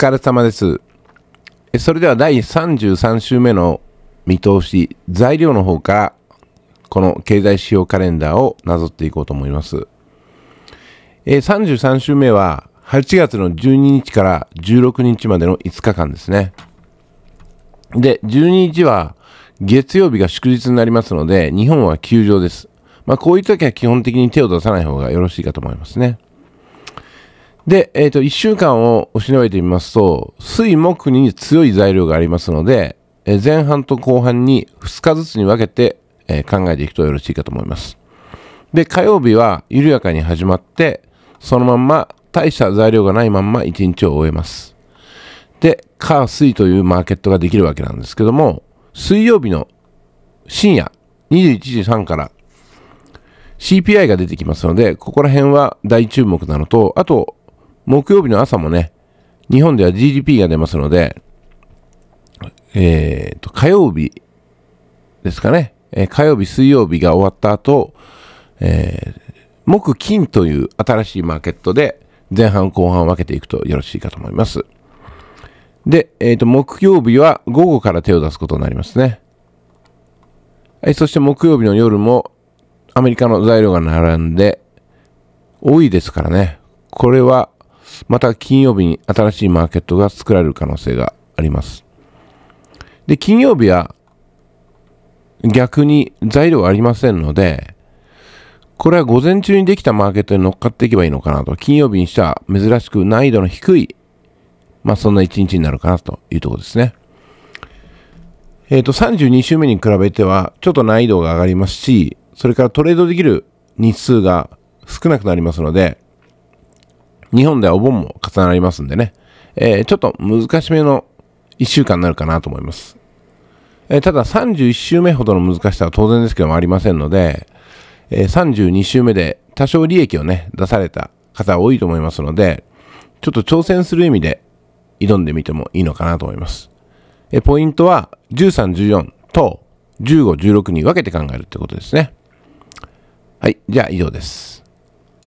疲れ様です。それでは第33週目の見通し、材料の方から、この経済指標カレンダーをなぞっていこうと思います。え33週目は、8月の12日から16日までの5日間ですね。で、12日は月曜日が祝日になりますので、日本は休場です。まあ、こういう時は基本的に手を出さない方がよろしいかと思いますね。で、えっ、ー、と、1週間を押しのべてみますと、水木に強い材料がありますので、えー、前半と後半に2日ずつに分けて、えー、考えていくとよろしいかと思います。で、火曜日は緩やかに始まって、そのまんま大した材料がないまんま1日を終えます。で、火水というマーケットができるわけなんですけども、水曜日の深夜21時3から CPI が出てきますので、ここら辺は大注目なのと、あと木曜日の朝もね、日本では GDP が出ますので、えー、と、火曜日ですかね、えー、火曜日、水曜日が終わった後、えー、木、金という新しいマーケットで、前半、後半分けていくとよろしいかと思います。で、えっ、ー、と、木曜日は午後から手を出すことになりますね。はい、そして木曜日の夜も、アメリカの材料が並んで、多いですからね。これはまた金曜日に新しいマーケットが作られる可能性があります。で、金曜日は逆に材料ありませんので、これは午前中にできたマーケットに乗っかっていけばいいのかなと、金曜日にしては珍しく難易度の低い、まあそんな一日になるかなというところですね。えっ、ー、と、32週目に比べては、ちょっと難易度が上がりますし、それからトレードできる日数が少なくなりますので、日本ではお盆も重なりますんでね、えー、ちょっと難しめの1週間になるかなと思います。えー、ただ31週目ほどの難しさは当然ですけどもありませんので、えー、32週目で多少利益をね、出された方多いと思いますので、ちょっと挑戦する意味で挑んでみてもいいのかなと思います。えポイントは13、14と15、16に分けて考えるってことですね。はい、じゃあ以上です。